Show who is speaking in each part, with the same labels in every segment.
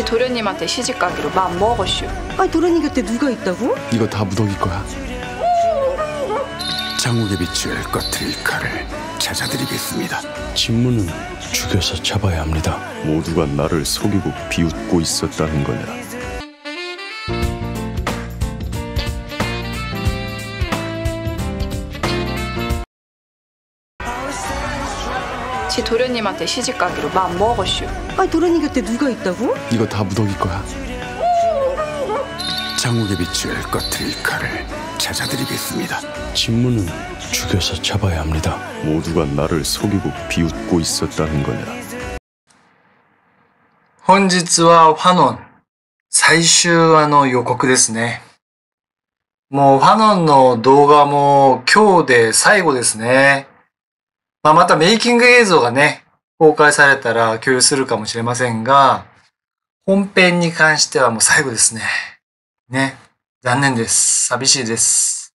Speaker 1: 다시 도련님한테 시집 가기로 마음 먹었슈. 아, 도련님 곁에 누가 있다고? 이거 다 무더기 거야. 장국의 빛을 꺼트릴 칼을 찾아드리겠습니다. 진문은 죽여서 잡아야 합니다. 모두가 나를 속이고 비웃고 있었다는 거냐. 다시 도련님한테 시집 가기로 마음 먹었슈. 아, 도련님 곁에 누가 있다고? 이거 다 무더기 거야. 장국의 빛을 꺼트릴 칼을 찾아드리겠습니다. 진문은 죽여서 잡아야 합니다. 모두가 나를 속이고 비웃고 있었다는 거냐. 本日はファノン、最終話の予告ですね。もうファノンの動画も今日で最後ですね。まあ、またメイキング映像がね、公開されたら共有するかもしれませんが、本編に関してはもう最後ですね。ね。残念です。寂しいです。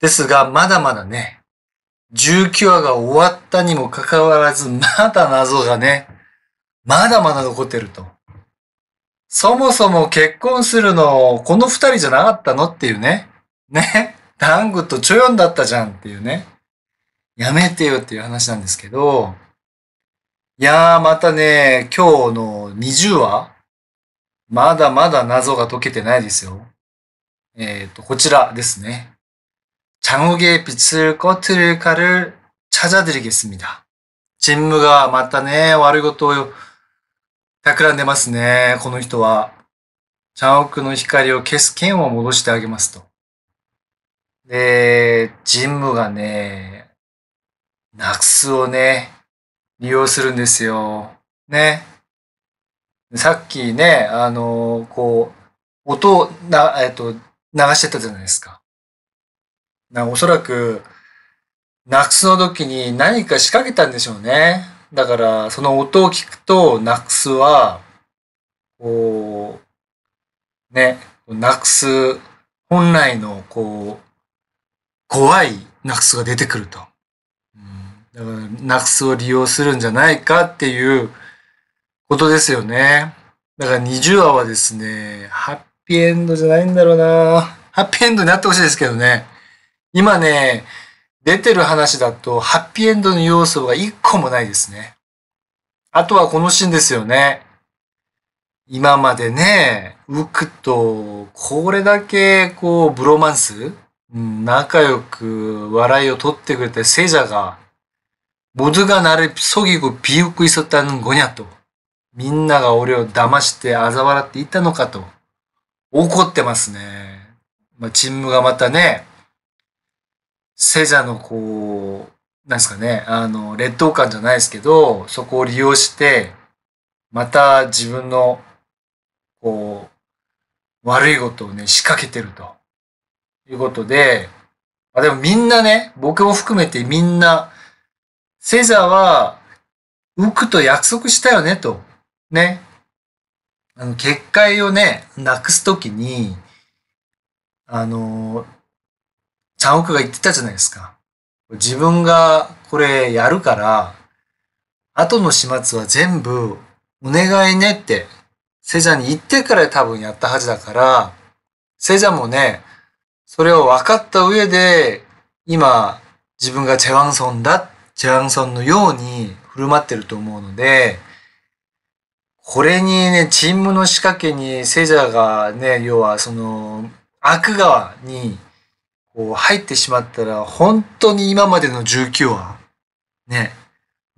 Speaker 1: ですが、まだまだね、19話が終わったにもかかわらず、まだ謎がね、まだまだ残ってると。そもそも結婚するの、この二人じゃなかったのっていうね。ね。ダングとチョヨンだったじゃんっていうね。やめてよっていう話なんですけど、いやー、またね、今日の20話、まだまだ謎が解けてないですよ。えっ、ー、と、こちらですね。장욱의빛을꺼트ル까를찾ャ드리겠습니 다。 チームがまたね、悪いことを企んでますね、この人は。チャンオクの光を消す剣を戻してあげますと。で、ジムがね、ナクスをね、利用するんですよ。ね。さっきね、あのー、こう、音をな、えっと、流してたじゃないですか。なおそらく、ナクスの時に何か仕掛けたんでしょうね。だから、その音を聞くと、ナクスは、こう、ね、ナクス本来の、こう、怖いナクスが出てくると。だからナクスを利用するんじゃないかっていうことですよね。だから20話はですね、ハッピーエンドじゃないんだろうなハッピーエンドになってほしいですけどね。今ね、出てる話だとハッピーエンドの要素が一個もないですね。あとはこのシーンですよね。今までね、ウクとこれだけこうブロマンス、うん、仲良く笑いを取ってくれたセジャが모두가나를속이고비웃고있었다는거냐또민나가오려を騙시て아자바라테있다노까또怒ってますね。まあ、ームがまたね、セジャのこう、なんですかね、あの、劣等感じゃないですけど、そこを利用して、また自分の、こう、悪いことをね、仕掛けてると。いうことで、あでもみんなね、僕も含めてみんな、セザーは、浮くと約束したよね、と。ね。あの、結界をね、なくすときに、あの、3億が言ってたじゃないですか。自分がこれやるから、後の始末は全部お願いねって、セザに言ってから多分やったはずだから、セザもね、それを分かった上で、今、自分がチェワンソンだっチャンソンのように振る舞ってると思うので、これにね、チームの仕掛けにセジャーがね、要はその、悪側にこう入ってしまったら、本当に今までの19話、ね、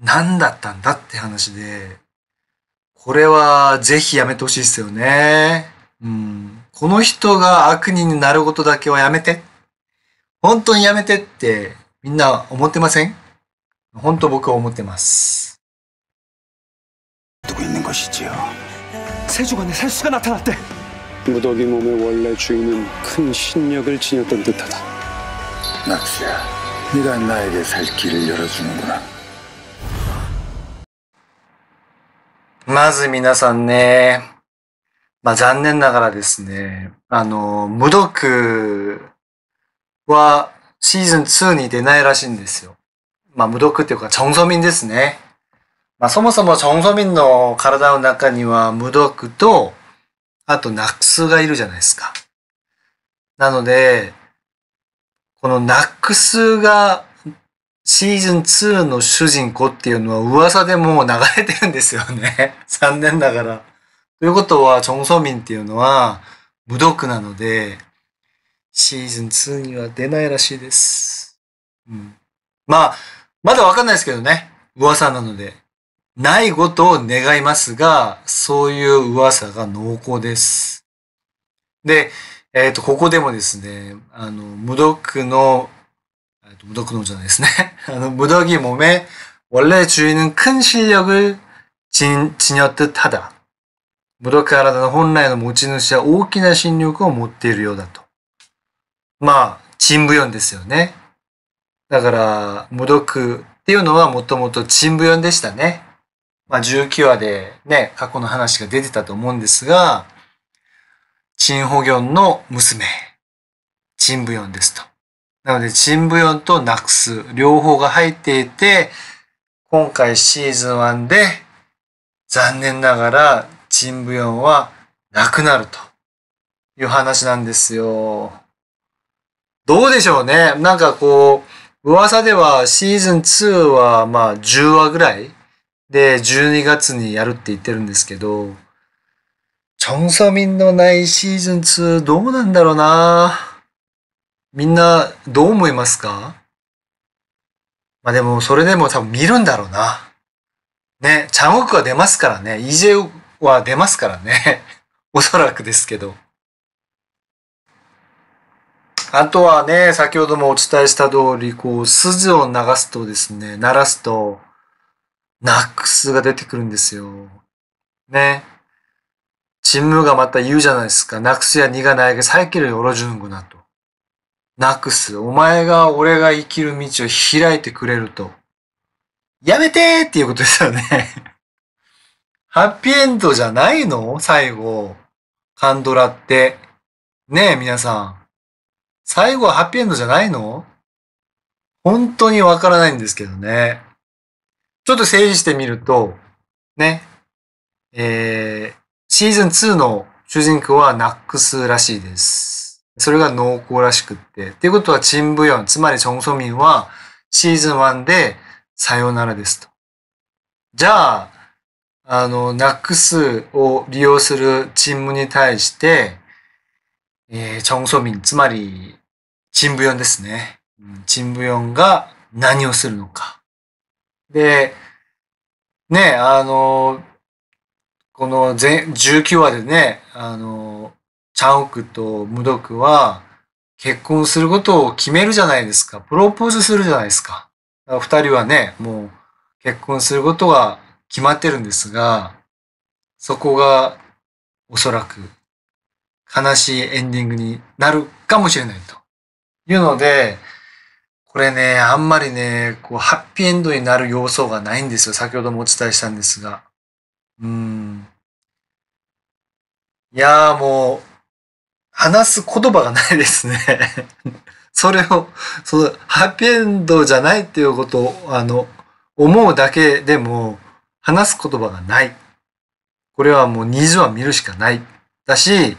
Speaker 1: 何だったんだって話で、これはぜひやめてほしいですよね。うん。この人が悪人になることだけはやめて。本当にやめてってみんな思ってません本当僕は思ってます。まず皆さんね、まあ残念ながらですね、あの、無毒はシーズン2に出ないらしいんですよ。まあ、無毒っていうか、チョンソミンですね。まあ、そもそもチョンソミンの体の中には無毒と、あと、ナックスがいるじゃないですか。なので、このナックスがシーズン2の主人公っていうのは噂でもう流れてるんですよね。残念ながら。ということは、チョンソミンっていうのは無毒なので、シーズン2には出ないらしいです。うん、まあ、まだわかんないですけどね。噂なので。ないことを願いますが、そういう噂が濃厚です。で、えっ、ー、と、ここでもですね、あの、無毒の、えと無毒のじゃないですね。あの、無毒이몸에원래주인은큰실력을지녔듯하 다。 無毒体の本来の持ち主は大きな侵力を持っているようだと。まあ、チン読ですよね。だから、無毒っていうのはもともとチンブヨンでしたね。まあ、19話でね、過去の話が出てたと思うんですが、チンホギョンの娘、チンブヨンですと。なので、チンブヨンとナクス、両方が入っていて、今回シーズン1で、残念ながら、チンブヨンはなくなるという話なんですよ。どうでしょうね。なんかこう、噂ではシーズン2はまあ10話ぐらいで12月にやるって言ってるんですけど、チョンソミンのないシーズン2どうなんだろうなみんなどう思いますかまあでもそれでも多分見るんだろうな。ね、チャンオクは出ますからね。EJ は出ますからね。おそらくですけど。あとはね、先ほどもお伝えした通り、こう、筋を流すとですね、鳴らすと、ナックスが出てくるんですよ。ね。チムがまた言うじゃないですか。ナックスや荷がないど、最えよりおろじゅんごなと。ナックス、お前が俺が生きる道を開いてくれると。やめてーっていうことですよね ハッピーエンドじゃないの最後。カンドラって。ねえ、皆さん。最後はハッピーエンドじゃないの本当にわからないんですけどね。ちょっと整理してみると、ね、えー、シーズン2の主人公はナックスらしいです。それが濃厚らしくって。っていうことは、チンブヨン、つまりチョンソミンは、シーズン1で、さよならですと。じゃあ、あの、ナックスを利用するチームに対して、えー、チョン・ソミン、つまり、チン・ブヨンですね。チン・ブヨンが何をするのか。で、ね、あの、この19話でね、あの、チャンオクとムドクは結婚することを決めるじゃないですか。プロポーズするじゃないですか。か二人はね、もう結婚することが決まってるんですが、そこがおそらく悲しいエンディングになるかもしれないというので、これね、あんまりね、こう、ハッピーエンドになる要素がないんですよ。先ほどもお伝えしたんですが。うん。いやーもう、話す言葉がないですね。それを、その、ハッピーエンドじゃないっていうことを、あの、思うだけでも、話す言葉がない。これはもう虹は見るしかない。だし、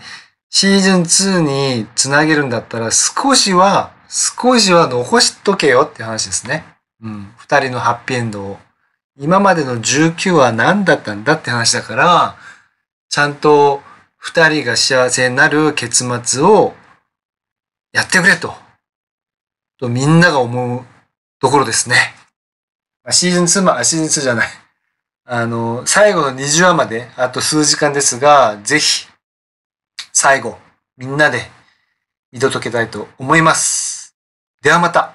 Speaker 1: シーズン2につなげるんだったら少しは、少しは残しとけよって話ですね。うん。二人のハッピーエンドを。今までの19は何だったんだって話だから、ちゃんと二人が幸せになる結末をやってくれと。とみんなが思うところですね。シーズン2ま、シーズン2じゃない。あの、最後の20話まで、あと数時間ですが、ぜひ、最後、みんなで、見届けたいと思います。ではまた。